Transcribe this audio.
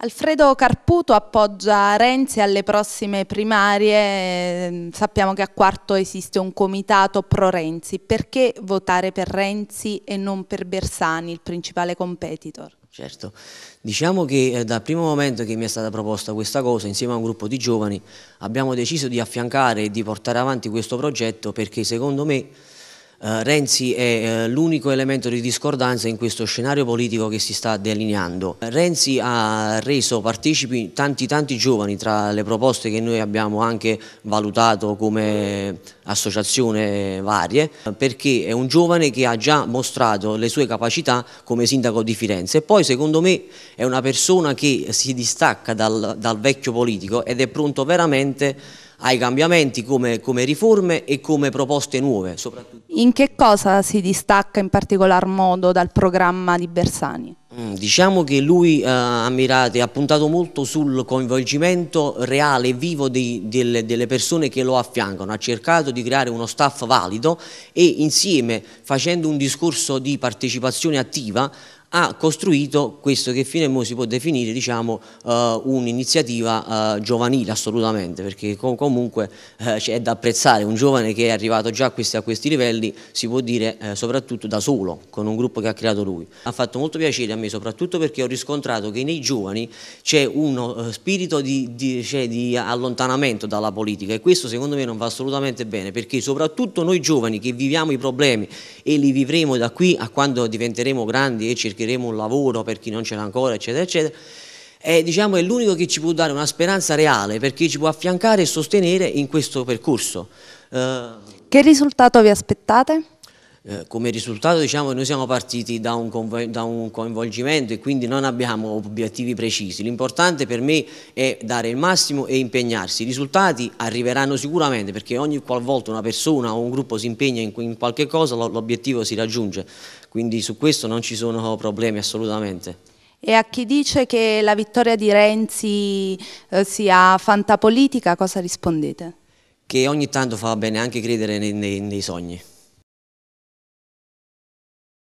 Alfredo Carputo appoggia Renzi alle prossime primarie, sappiamo che a Quarto esiste un comitato pro Renzi, perché votare per Renzi e non per Bersani, il principale competitor? Certo, diciamo che eh, dal primo momento che mi è stata proposta questa cosa insieme a un gruppo di giovani abbiamo deciso di affiancare e di portare avanti questo progetto perché secondo me Uh, Renzi è uh, l'unico elemento di discordanza in questo scenario politico che si sta delineando. Eh, Renzi ha reso partecipi tanti tanti giovani tra le proposte che noi abbiamo anche valutato come associazione varie perché è un giovane che ha già mostrato le sue capacità come sindaco di Firenze e poi secondo me è una persona che si distacca dal, dal vecchio politico ed è pronto veramente ai cambiamenti come, come riforme e come proposte nuove. Soprattutto. In che cosa si distacca in particolar modo dal programma di Bersani? Mm, diciamo che lui eh, ha, ha puntato molto sul coinvolgimento reale e vivo di, delle, delle, persone che lo affiancano, ha cercato di creare uno staff valido e insieme facendo un discorso di partecipazione attiva ha costruito questo che fino a mo si può definire diciamo, eh, un'iniziativa eh, giovanile assolutamente perché com comunque eh, c'è da apprezzare un giovane che è arrivato già a questi, a questi livelli si può dire eh, soprattutto da solo con un gruppo che ha creato lui ha fatto molto piacere a me soprattutto perché ho riscontrato che nei giovani c'è uno eh, spirito di, di, cioè, di allontanamento dalla politica e questo secondo me non va assolutamente bene perché soprattutto noi giovani che viviamo i problemi e li vivremo da qui a quando diventeremo grandi e cercheremo cercheremo un lavoro per chi non ce l'ha ancora, eccetera, eccetera. E, diciamo, è l'unico che ci può dare una speranza reale per chi ci può affiancare e sostenere in questo percorso. Eh, che risultato vi aspettate? Eh, come risultato diciamo, noi siamo partiti da un, da un, coinvolgimento e quindi non abbiamo obiettivi precisi. L'importante per me è dare il massimo e impegnarsi. I risultati arriveranno sicuramente perché ogni qualvolta una persona o un gruppo si impegna in, in qualche cosa l'obiettivo si raggiunge. Quindi su questo non ci sono problemi assolutamente. E a chi dice che la vittoria di Renzi eh, sia fantapolitica, cosa rispondete? Che ogni tanto fa bene anche credere nei, nei, nei sogni.